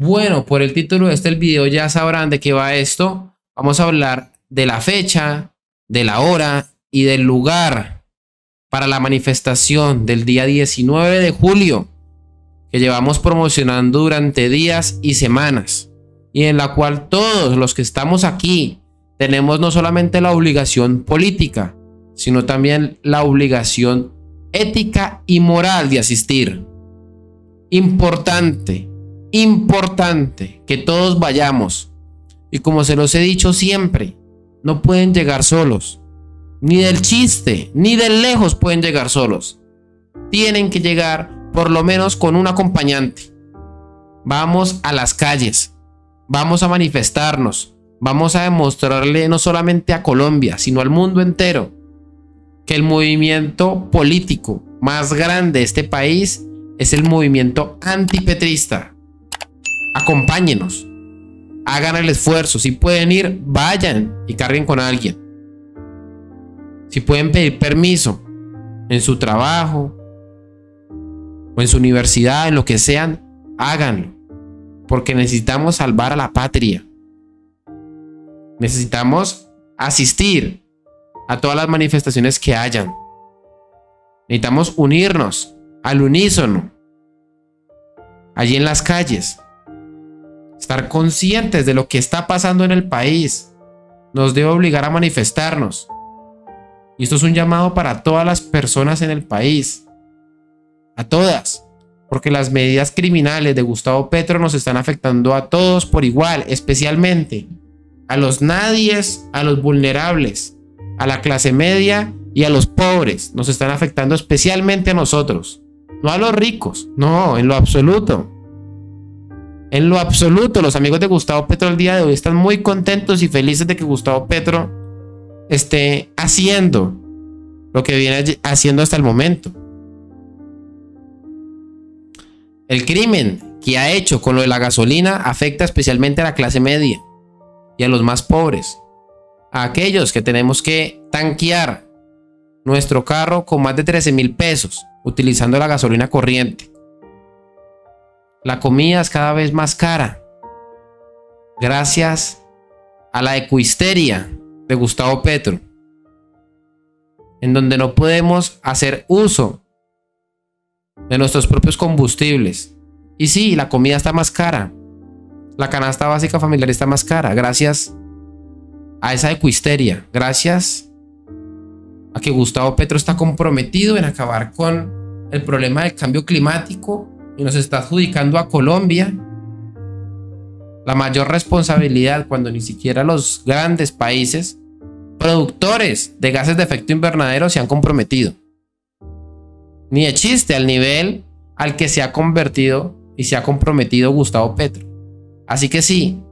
Bueno, por el título de este video ya sabrán de qué va esto. Vamos a hablar de la fecha, de la hora y del lugar para la manifestación del día 19 de julio que llevamos promocionando durante días y semanas y en la cual todos los que estamos aquí tenemos no solamente la obligación política, sino también la obligación ética y moral de asistir. Importante importante que todos vayamos. Y como se los he dicho siempre, no pueden llegar solos. Ni del chiste, ni de lejos pueden llegar solos. Tienen que llegar por lo menos con un acompañante. Vamos a las calles, vamos a manifestarnos, vamos a demostrarle no solamente a Colombia, sino al mundo entero, que el movimiento político más grande de este país es el movimiento antipetrista acompáñenos, hagan el esfuerzo, si pueden ir, vayan y carguen con alguien. Si pueden pedir permiso en su trabajo o en su universidad, en lo que sean, háganlo, porque necesitamos salvar a la patria. Necesitamos asistir a todas las manifestaciones que hayan. Necesitamos unirnos al unísono, allí en las calles, estar conscientes de lo que está pasando en el país. Nos debe obligar a manifestarnos. Y esto es un llamado para todas las personas en el país. A todas. Porque las medidas criminales de Gustavo Petro nos están afectando a todos por igual, especialmente a los nadies, a los vulnerables, a la clase media y a los pobres. Nos están afectando especialmente a nosotros. No a los ricos, no, en lo absoluto. En lo absoluto, los amigos de Gustavo Petro el día de hoy están muy contentos y felices de que Gustavo Petro esté haciendo lo que viene haciendo hasta el momento. El crimen que ha hecho con lo de la gasolina afecta especialmente a la clase media y a los más pobres, a aquellos que tenemos que tanquear nuestro carro con más de 13 mil pesos utilizando la gasolina corriente. La comida es cada vez más cara. Gracias a la ecuisteria de Gustavo Petro. En donde no podemos hacer uso de nuestros propios combustibles. Y sí, la comida está más cara. La canasta básica familiar está más cara. Gracias a esa ecuisteria. Gracias a que Gustavo Petro está comprometido en acabar con el problema del cambio climático y nos está adjudicando a Colombia la mayor responsabilidad cuando ni siquiera los grandes países productores de gases de efecto invernadero se han comprometido. Ni de chiste al nivel al que se ha convertido y se ha comprometido Gustavo Petro. Así que sí,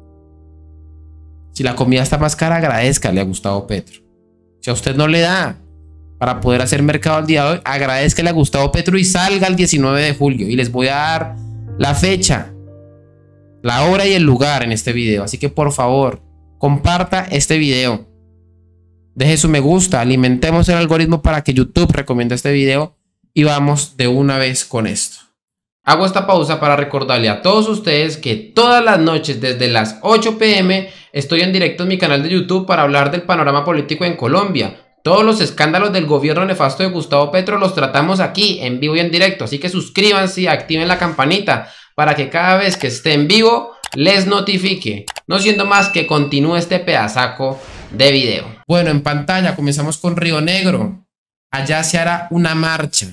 si la comida está más cara, agradezcale a Gustavo Petro. Si a usted no le da para poder hacer mercado al día de hoy, le a Gustavo Petro y salga el 19 de julio. Y les voy a dar la fecha, la hora y el lugar en este video. Así que por favor, comparta este video. Deje su me gusta, alimentemos el algoritmo para que YouTube recomienda este video y vamos de una vez con esto. Hago esta pausa para recordarle a todos ustedes que todas las noches desde las 8 pm estoy en directo en mi canal de YouTube para hablar del panorama político en Colombia todos los escándalos del gobierno nefasto de Gustavo Petro los tratamos aquí, en vivo y en directo. Así que suscríbanse, y activen la campanita para que cada vez que esté en vivo les notifique. No siendo más que continúe este pedazaco de video. Bueno, en pantalla comenzamos con Río Negro. Allá se hará una marcha.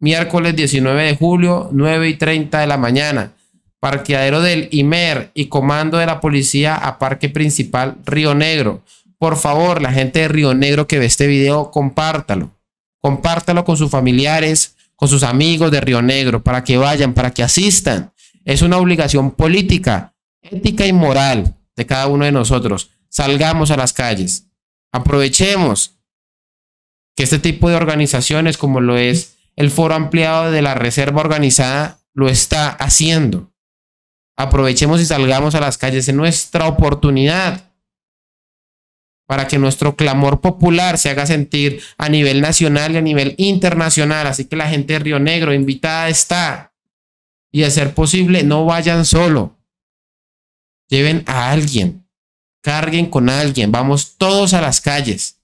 Miércoles 19 de julio, 9 y 30 de la mañana. Parqueadero del IMER y comando de la policía a Parque Principal Río Negro. Por favor, la gente de Río Negro que ve este video, compártalo. Compártalo con sus familiares, con sus amigos de Río Negro, para que vayan, para que asistan. Es una obligación política, ética y moral de cada uno de nosotros. Salgamos a las calles. Aprovechemos que este tipo de organizaciones, como lo es el Foro Ampliado de la Reserva Organizada, lo está haciendo. Aprovechemos y salgamos a las calles en nuestra oportunidad para que nuestro clamor popular se haga sentir a nivel nacional y a nivel internacional. Así que la gente de Río Negro invitada está. Y a ser posible, no vayan solo. Lleven a alguien. Carguen con alguien. Vamos todos a las calles.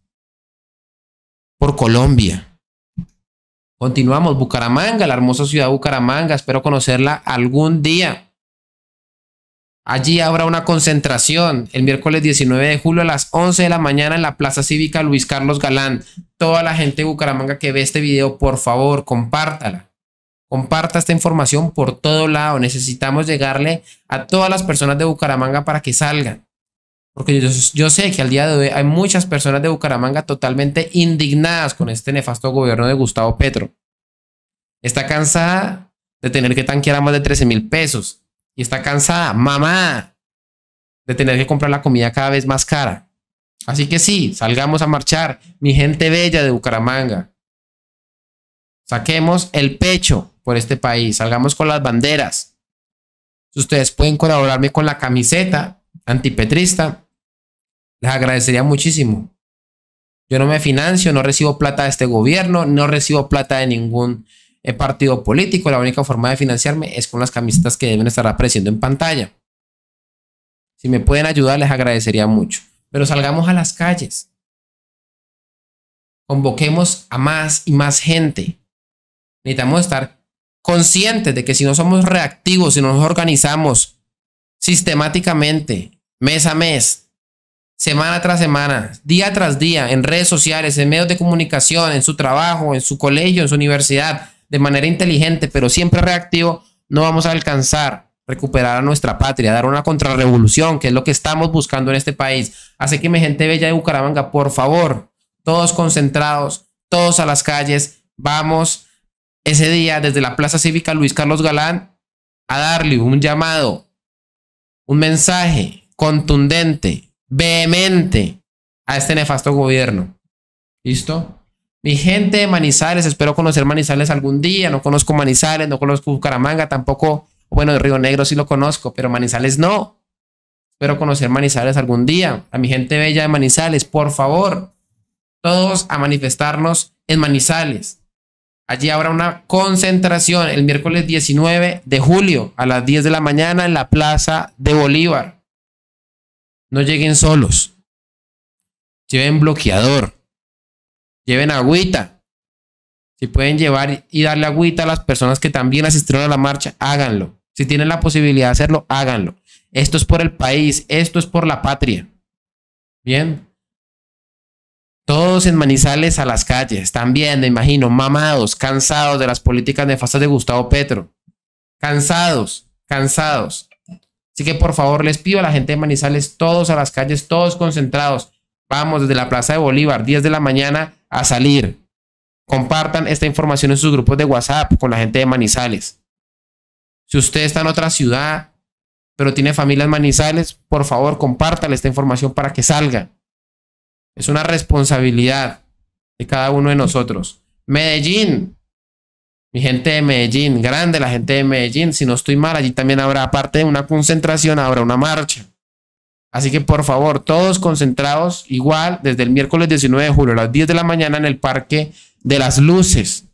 Por Colombia. Continuamos, Bucaramanga, la hermosa ciudad de Bucaramanga. Espero conocerla algún día. Allí habrá una concentración el miércoles 19 de julio a las 11 de la mañana en la Plaza Cívica Luis Carlos Galán. Toda la gente de Bucaramanga que ve este video, por favor, compártala. Comparta esta información por todo lado. Necesitamos llegarle a todas las personas de Bucaramanga para que salgan. Porque yo, sé que al día de hoy hay muchas personas de Bucaramanga totalmente indignadas con este nefasto gobierno de Gustavo Petro. Está cansada de tener que tanquear a más de 13 mil pesos y está cansada, mamá, de tener que comprar la comida cada vez más cara. Así que sí, salgamos a marchar, mi gente bella de Bucaramanga. Saquemos el pecho por este país, salgamos con las banderas. Si ustedes pueden colaborarme con la camiseta antipetrista, les agradecería muchísimo. Yo no me financio, no recibo plata de este gobierno, no recibo plata de ningún partido político, la única forma de financiarme es con las camisetas que deben estar apareciendo en pantalla. Si me pueden ayudar, les agradecería mucho. Pero salgamos a las calles. Convoquemos a más y más gente. Necesitamos estar conscientes de que si no somos reactivos, si no nos organizamos sistemáticamente, mes a mes, semana tras semana, día tras día, en redes sociales, en medios de comunicación, en su trabajo, en su colegio, en su universidad, de manera inteligente, pero siempre reactivo, no vamos a alcanzar recuperar a nuestra patria, dar una contrarrevolución, que es lo que estamos buscando en este país. Así que mi gente bella de Bucaramanga, por favor, todos concentrados, todos a las calles, vamos ese día desde la Plaza Cívica Luis Carlos Galán a darle un llamado, un mensaje contundente, vehemente a este nefasto gobierno. ¿Listo? Mi gente de Manizales, espero conocer Manizales algún día. No conozco Manizales, no conozco Bucaramanga, tampoco. Bueno, Río Negro sí lo conozco, pero Manizales no. Espero conocer Manizales algún día. A mi gente bella de Manizales, por favor, todos a manifestarnos en Manizales. Allí habrá una concentración el miércoles 19 de julio a las 10 de la mañana en la Plaza de Bolívar. No lleguen solos. Lleven bloqueador lleven agüita. Si pueden llevar y darle agüita a las personas que también asistieron a la marcha, háganlo. Si tienen la posibilidad de hacerlo, háganlo. Esto es por el país, esto es por la patria. Bien. Todos en Manizales a las calles, también, me imagino, mamados, cansados de las políticas nefastas de Gustavo Petro. Cansados, cansados. Así que por favor les pido a la gente de Manizales, todos a las calles, todos concentrados. Vamos desde la Plaza de Bolívar, 10 de la mañana a salir. Compartan esta información en sus grupos de WhatsApp con la gente de Manizales. Si usted está en otra ciudad, pero tiene familias Manizales, por favor, compártale esta información para que salga. Es una responsabilidad de cada uno de nosotros. Medellín, mi gente de Medellín, grande la gente de Medellín. Si no estoy mal, allí también habrá, aparte de una concentración, habrá una marcha. Así que por favor, todos concentrados igual desde el miércoles 19 de julio a las 10 de la mañana en el Parque de las Luces.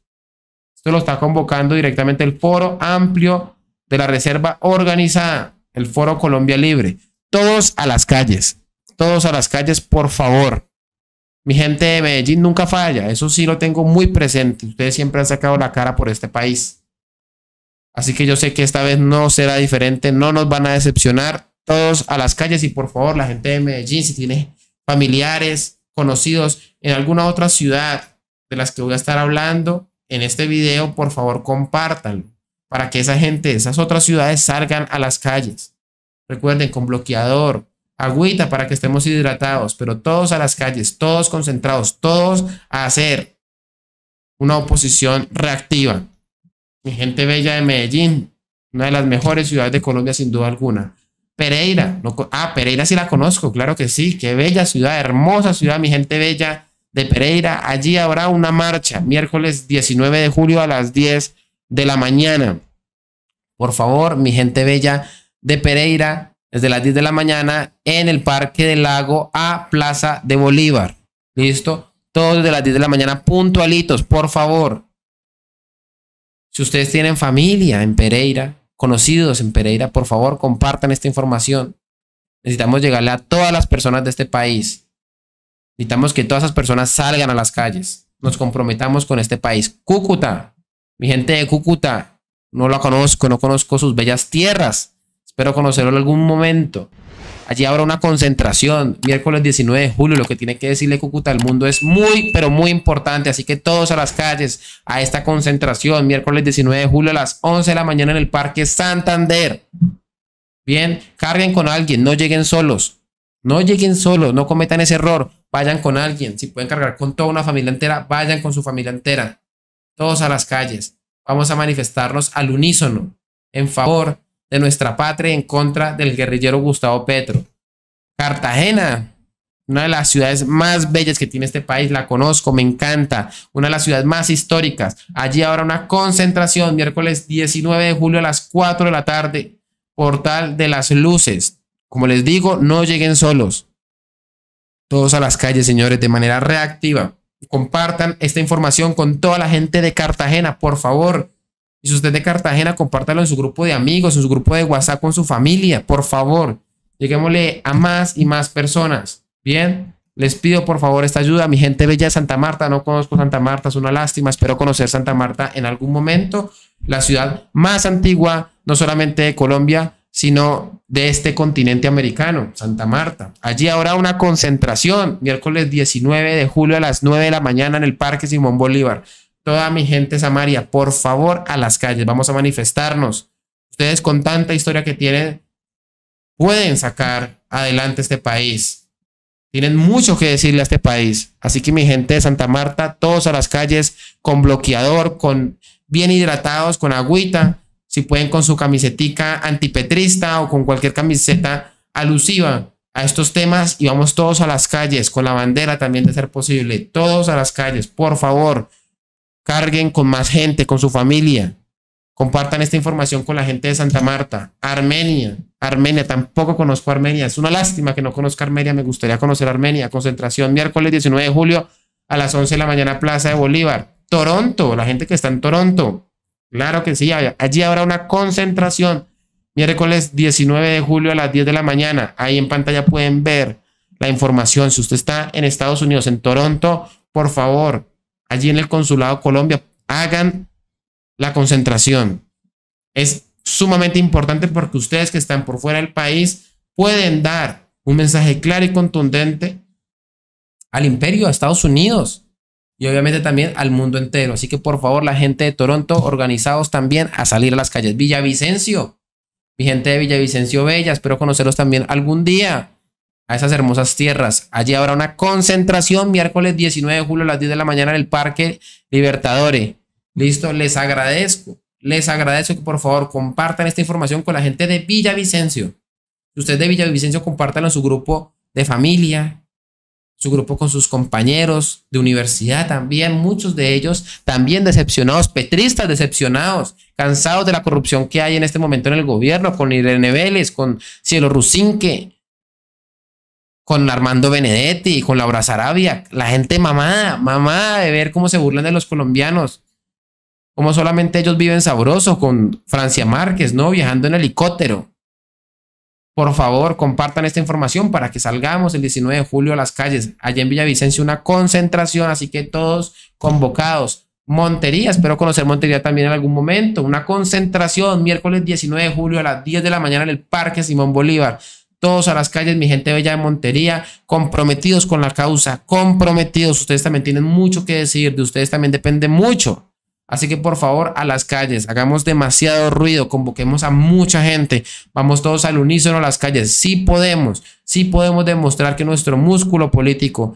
Esto lo está convocando directamente el Foro Amplio de la Reserva Organizada, el Foro Colombia Libre. Todos a las calles, todos a las calles, por favor. Mi gente de Medellín nunca falla, eso sí lo tengo muy presente. Ustedes siempre han sacado la cara por este país. Así que yo sé que esta vez no será diferente, no nos van a decepcionar todos a las calles y por favor, la gente de Medellín, si tiene familiares, conocidos en alguna otra ciudad de las que voy a estar hablando en este video, por favor, compártanlo para que esa gente de esas otras ciudades salgan a las calles. Recuerden, con bloqueador, agüita para que estemos hidratados, pero todos a las calles, todos concentrados, todos a hacer una oposición reactiva. Mi gente bella de Medellín, una de las mejores ciudades de Colombia sin duda alguna. Pereira. ah, Pereira sí la conozco, claro que sí. Qué bella ciudad, hermosa ciudad, mi gente bella de Pereira. Allí habrá una marcha miércoles 19 de julio a las 10 de la mañana. Por favor, mi gente bella de Pereira, desde las 10 de la mañana en el Parque del Lago a Plaza de Bolívar. ¿Listo? Todos desde las 10 de la mañana puntualitos, por favor. Si ustedes tienen familia en Pereira, conocidos en Pereira, por favor, compartan esta información. Necesitamos llegarle a todas las personas de este país. Necesitamos que todas esas personas salgan a las calles. Nos comprometamos con este país. Cúcuta, mi gente de Cúcuta, no la conozco, no conozco sus bellas tierras. Espero conocerlo en algún momento. Allí habrá una concentración miércoles 19 de julio. Lo que tiene que decirle Cúcuta al mundo es muy, pero muy importante. Así que todos a las calles, a esta concentración, miércoles 19 de julio a las 11 de la mañana en el Parque Santander. Bien, carguen con alguien, no lleguen solos. No lleguen solos, no cometan ese error. Vayan con alguien. Si pueden cargar con toda una familia entera, vayan con su familia entera. Todos a las calles. Vamos a manifestarnos al unísono en favor de nuestra patria en contra del guerrillero Gustavo Petro. Cartagena, una de las ciudades más bellas que tiene este país, la conozco, me encanta, una de las ciudades más históricas. Allí habrá una concentración miércoles 19 de julio a las 4 de la tarde, portal de las luces. Como les digo, no lleguen solos. Todos a las calles, señores, de manera reactiva. Compartan esta información con toda la gente de Cartagena, por favor. Y si usted es de Cartagena, compártalo en su grupo de amigos, en su grupo de WhatsApp con su familia. Por favor, lleguémosle a más y más personas. Bien, les pido por favor esta ayuda. Mi gente bella de Santa Marta, no conozco Santa Marta, es una lástima. Espero conocer Santa Marta en algún momento. La ciudad más antigua, no solamente de Colombia, sino de este continente americano, Santa Marta. Allí ahora una concentración, miércoles 19 de julio a las 9 de la mañana en el Parque Simón Bolívar toda mi gente Samaria, por favor, a las calles, vamos a manifestarnos. Ustedes con tanta historia que tienen, pueden sacar adelante este país. Tienen mucho que decirle a este país. Así que mi gente de Santa Marta, todos a las calles con bloqueador, con bien hidratados, con agüita, si pueden con su camisetica antipetrista o con cualquier camiseta alusiva a estos temas y vamos todos a las calles con la bandera también de ser posible. Todos a las calles, por favor. Carguen con más gente, con su familia. Compartan esta información con la gente de Santa Marta. Armenia, Armenia, tampoco conozco Armenia. Es una lástima que no conozca Armenia. Me gustaría conocer Armenia. Concentración miércoles 19 de julio a las 11 de la mañana, Plaza de Bolívar. Toronto, la gente que está en Toronto. Claro que sí, allí habrá una concentración miércoles 19 de julio a las 10 de la mañana. Ahí en pantalla pueden ver la información. Si usted está en Estados Unidos, en Toronto, por favor, allí en el Consulado Colombia, hagan la concentración. Es sumamente importante porque ustedes que están por fuera del país pueden dar un mensaje claro y contundente al imperio, a Estados Unidos y obviamente también al mundo entero. Así que por favor, la gente de Toronto, organizados también a salir a las calles. Villavicencio, mi gente de Villavicencio Bella, espero conocerlos también algún día a esas hermosas tierras. Allí habrá una concentración miércoles 19 de julio a las 10 de la mañana en el Parque Libertadores. Listo, les agradezco. Les agradezco que por favor compartan esta información con la gente de Villavicencio. Si usted de Villavicencio, compartan en su grupo de familia, su grupo con sus compañeros de universidad también, muchos de ellos también decepcionados, petristas decepcionados, cansados de la corrupción que hay en este momento en el gobierno, con Irene Vélez, con Cielo Rusinque con Armando Benedetti, con Laura Sarabia, la gente mamada, mamada de ver cómo se burlan de los colombianos, cómo solamente ellos viven sabroso con Francia Márquez, ¿no? Viajando en helicóptero. Por favor, compartan esta información para que salgamos el 19 de julio a las calles. Allá en Villavicencio una concentración, así que todos convocados. Montería, espero conocer Montería también en algún momento. Una concentración miércoles 19 de julio a las 10 de la mañana en el Parque Simón Bolívar todos a las calles, mi gente bella de Montería, comprometidos con la causa, comprometidos. Ustedes también tienen mucho que decir, de ustedes también depende mucho. Así que por favor a las calles, hagamos demasiado ruido, convoquemos a mucha gente, vamos todos al unísono a las calles. Sí podemos, sí podemos demostrar que nuestro músculo político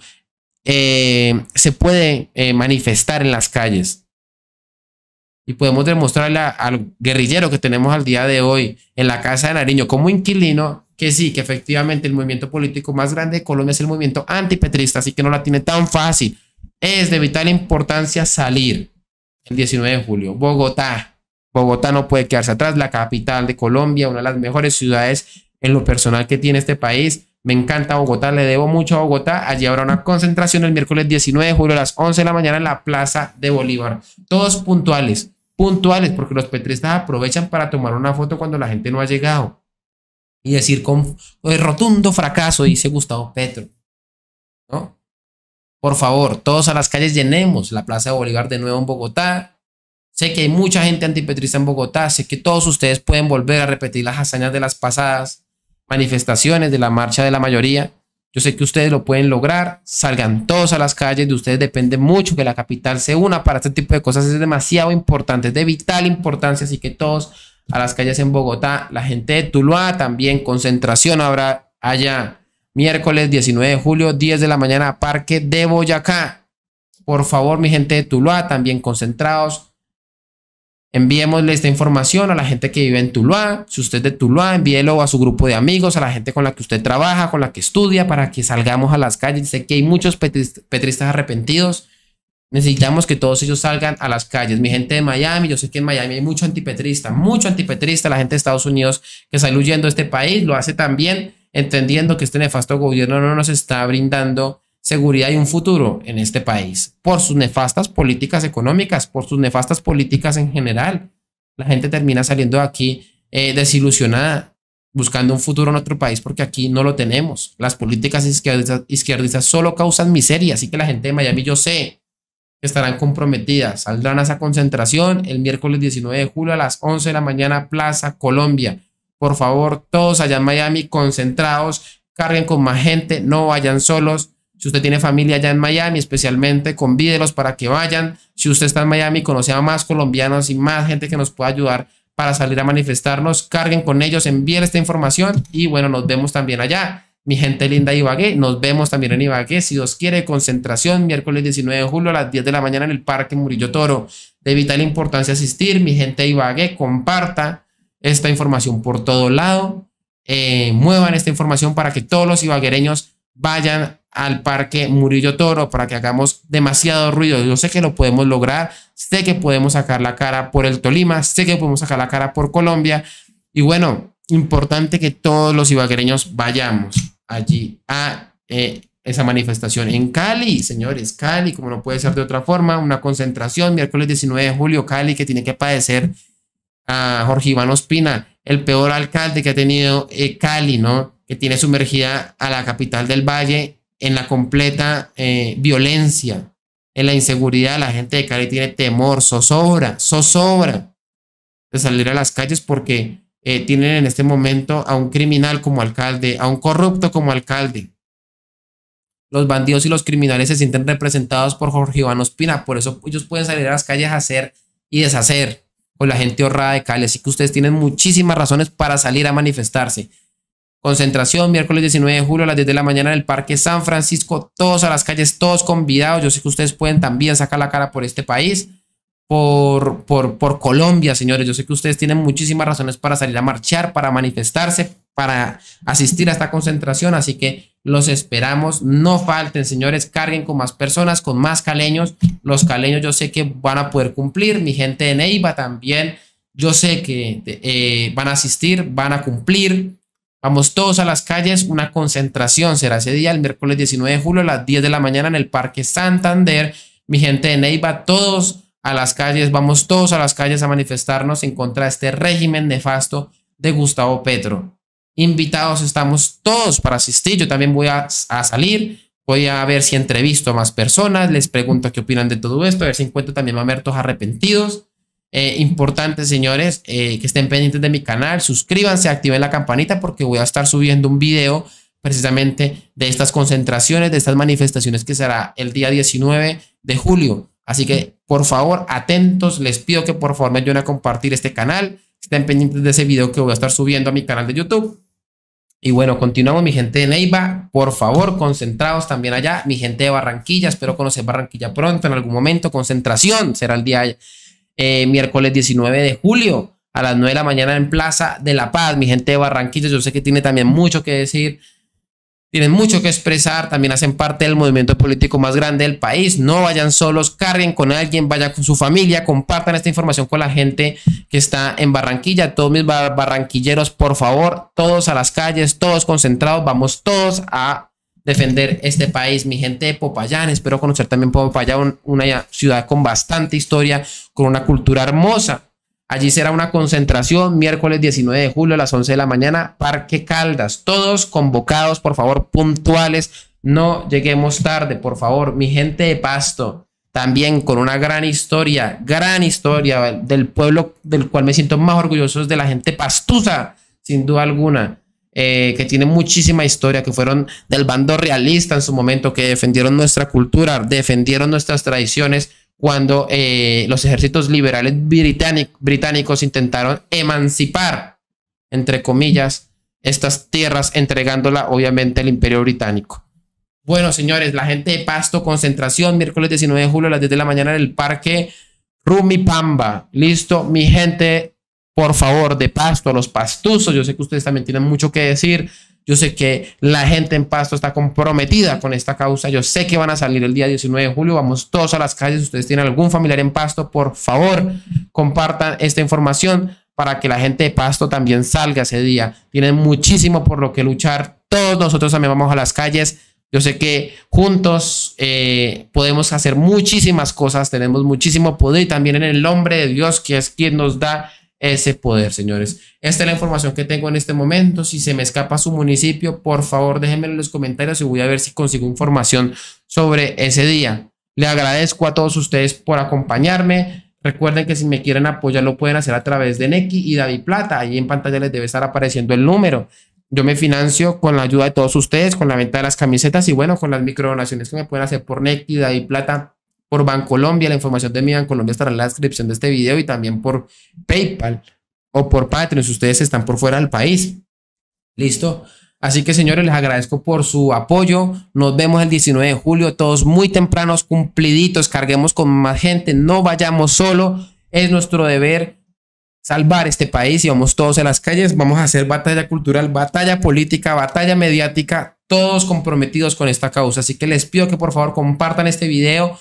eh, se puede eh, manifestar en las calles. Y podemos demostrarle al guerrillero que tenemos al día de hoy en la Casa de Nariño como inquilino que sí, que efectivamente el movimiento político más grande de Colombia es el movimiento antipetrista, así que no la tiene tan fácil. Es de vital importancia salir el 19 de julio. Bogotá. Bogotá no puede quedarse atrás, la capital de Colombia, una de las mejores ciudades en lo personal que tiene este país. Me encanta Bogotá, le debo mucho a Bogotá. Allí habrá una concentración el miércoles 19 de julio a las 11 de la mañana en la Plaza de Bolívar. Todos puntuales puntuales, porque los petristas aprovechan para tomar una foto cuando la gente no ha llegado y decir con pues, rotundo fracaso, dice Gustavo Petro. ¿no? Por favor, todos a las calles llenemos la Plaza de Bolívar de nuevo en Bogotá. Sé que hay mucha gente antipetrista en Bogotá, sé que todos ustedes pueden volver a repetir las hazañas de las pasadas manifestaciones, de la marcha de la mayoría, yo sé que ustedes lo pueden lograr, salgan todos a las calles, de ustedes depende mucho que la capital se una para este tipo de cosas, es demasiado importante, es de vital importancia, así que todos a las calles en Bogotá, la gente de Tuluá también, concentración habrá allá, miércoles 19 de julio, 10 de la mañana, Parque de Boyacá. Por favor, mi gente de Tuluá, también concentrados, Enviémosle esta información a la gente que vive en Tuluá. Si usted es de Tuluá, envíelo a su grupo de amigos, a la gente con la que usted trabaja, con la que estudia, para que salgamos a las calles. Sé que hay muchos petristas arrepentidos. Necesitamos que todos ellos salgan a las calles. Mi gente de Miami, yo sé que en Miami hay mucho antipetrista, mucho antipetrista. La gente de Estados Unidos que sale huyendo de este país lo hace también entendiendo que este nefasto gobierno no nos está brindando seguridad y un futuro en este país por sus nefastas políticas económicas, por sus nefastas políticas en general. La gente termina saliendo de aquí eh, desilusionada, buscando un futuro en otro país porque aquí no lo tenemos. Las políticas izquierdistas, izquierdistas solo causan miseria, así que la gente de Miami yo sé que estarán comprometidas, saldrán a esa concentración el miércoles 19 de julio a las 11 de la mañana, Plaza Colombia. Por favor, todos allá en Miami concentrados, carguen con más gente, no vayan solos si usted tiene familia allá en Miami, especialmente, convídelos para que vayan. Si usted está en Miami, conoce a más colombianos y más gente que nos pueda ayudar para salir a manifestarnos. Carguen con ellos, envíen esta información y bueno, nos vemos también allá. Mi gente linda Ibagué, nos vemos también en Ibagué. Si Dios quiere, concentración miércoles 19 de julio a las 10 de la mañana en el Parque Murillo Toro. De vital importancia asistir. Mi gente Ibagué, comparta esta información por todo lado. Eh, muevan esta información para que todos los ibaguereños vayan al Parque Murillo Toro para que hagamos demasiado ruido. Yo sé que lo podemos lograr, sé que podemos sacar la cara por el Tolima, sé que podemos sacar la cara por Colombia. Y bueno, importante que todos los ibaguereños vayamos allí a eh, esa manifestación en Cali, señores, Cali, como no puede ser de otra forma, una concentración miércoles 19 de julio, Cali que tiene que padecer a Jorge Iván Ospina, el peor alcalde que ha tenido eh, Cali, ¿no? Que tiene sumergida a la capital del Valle en la completa eh, violencia, en la inseguridad. La gente de Cali tiene temor, zozobra, zozobra de salir a las calles porque eh, tienen en este momento a un criminal como alcalde, a un corrupto como alcalde. Los bandidos y los criminales se sienten representados por Jorge Iván Ospina, por eso ellos pueden salir a las calles a hacer y deshacer con la gente honrada de Cali. Así que ustedes tienen muchísimas razones para salir a manifestarse. Concentración miércoles 19 de julio a las 10 de la mañana en el Parque San Francisco. Todos a las calles, todos convidados. Yo sé que ustedes pueden también sacar la cara por este país, por, por, Colombia, señores. Yo sé que ustedes tienen muchísimas razones para salir a marchar, para manifestarse, para asistir a esta concentración. Así que los esperamos. No falten, señores. Carguen con más personas, con más caleños. Los caleños yo sé que van a poder cumplir. Mi gente de Neiva también. Yo sé que eh, van a asistir, van a cumplir Vamos todos a las calles, una concentración será ese día, el miércoles 19 de julio a las 10 de la mañana en el Parque Santander. Mi gente de Neiva, todos a las calles, vamos todos a las calles a manifestarnos en contra de este régimen nefasto de Gustavo Petro. Invitados estamos todos para asistir, yo también voy a, salir, voy a ver si entrevisto a más personas, les pregunto qué opinan de todo esto, a ver si encuentro también mamertos arrepentidos eh, importante, señores, eh, que estén pendientes de mi canal, suscríbanse, activen la campanita porque voy a estar subiendo un video precisamente de estas concentraciones, de estas manifestaciones que será el día 19 de julio. Así que, por favor, atentos, les pido que por favor me ayuden a compartir este canal, estén pendientes de ese video que voy a estar subiendo a mi canal de YouTube. Y bueno, continuamos mi gente de Neiva, por favor, concentrados también allá, mi gente de Barranquilla, espero conocer Barranquilla pronto, en algún momento, concentración será el día eh, miércoles 19 de julio a las 9 de la mañana en Plaza de la Paz. Mi gente de Barranquilla, yo sé que tiene también mucho que decir, tienen mucho que expresar, también hacen parte del movimiento político más grande del país. No vayan solos, carguen con alguien, vayan con su familia, compartan esta información con la gente que está en Barranquilla. Todos mis barranquilleros, por favor, todos a las calles, todos concentrados, vamos todos a defender este país. Mi gente de Popayán, espero conocer también Popayán, una ciudad con bastante historia, con una cultura hermosa. Allí será una concentración miércoles 19 de julio a las 11 de la mañana, Parque Caldas. Todos convocados, por favor, puntuales. No lleguemos tarde, por favor. Mi gente de Pasto, también con una gran historia, gran historia del pueblo del cual me siento más orgulloso, es de la gente pastusa, sin duda alguna. Eh, que tiene muchísima historia, que fueron del bando realista en su momento, que defendieron nuestra cultura, defendieron nuestras tradiciones cuando eh, los ejércitos liberales británicos intentaron emancipar, entre comillas, estas tierras, entregándola obviamente al imperio británico. Bueno, señores, la gente de Pasto, concentración, miércoles 19 de julio a las 10 de la mañana en el parque Pamba. Listo, mi gente, por favor, de Pasto, a los pastuzos. Yo sé que ustedes también tienen mucho que decir. Yo sé que la gente en Pasto está comprometida con esta causa. Yo sé que van a salir el día 19 de julio. Vamos todos a las calles. Si ustedes tienen algún familiar en Pasto, por favor, compartan esta información para que la gente de Pasto también salga ese día. Tienen muchísimo por lo que luchar. Todos nosotros también vamos a las calles. Yo sé que juntos eh, podemos hacer muchísimas cosas, tenemos muchísimo poder y también en el nombre de Dios, que es quien nos da ese poder, señores. Esta es la información que tengo en este momento. Si se me escapa su municipio, por favor déjenmelo en los comentarios y voy a ver si consigo información sobre ese día. Le agradezco a todos ustedes por acompañarme. Recuerden que si me quieren apoyar lo pueden hacer a través de Neki y David Plata. Ahí en pantalla les debe estar apareciendo el número. Yo me financio con la ayuda de todos ustedes, con la venta de las camisetas y bueno, con las microdonaciones que me pueden hacer por Neki, David Plata por Bancolombia, la información de mi Bancolombia estará en la descripción de este video y también por PayPal o por Patreon si ustedes están por fuera del país. Listo. Así que señores, les agradezco por su apoyo. Nos vemos el 19 de julio, todos muy tempranos, cumpliditos, carguemos con más gente, no vayamos solo. Es nuestro deber salvar este país y vamos todos a las calles, vamos a hacer batalla cultural, batalla política, batalla mediática, todos comprometidos con esta causa. Así que les pido que por favor compartan este video,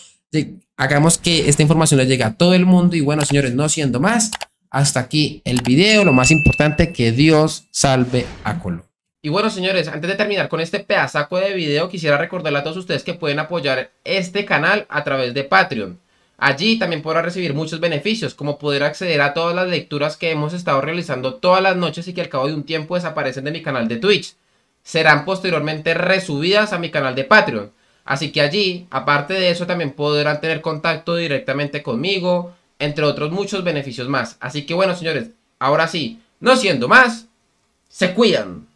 hagamos que esta información le llegue a todo el mundo. Y bueno, señores, no siendo más, hasta aquí el video. Lo más importante, que Dios salve a Colo Y bueno, señores, antes de terminar con este pedazaco de video, quisiera recordarle a todos ustedes que pueden apoyar este canal a través de Patreon. Allí también podrán recibir muchos beneficios, como poder acceder a todas las lecturas que hemos estado realizando todas las noches y que al cabo de un tiempo desaparecen de mi canal de Twitch. Serán posteriormente resubidas a mi canal de Patreon. Así que allí, aparte de eso, también podrán tener contacto directamente conmigo, entre otros muchos beneficios más. Así que bueno, señores, ahora sí, no siendo más, se cuidan.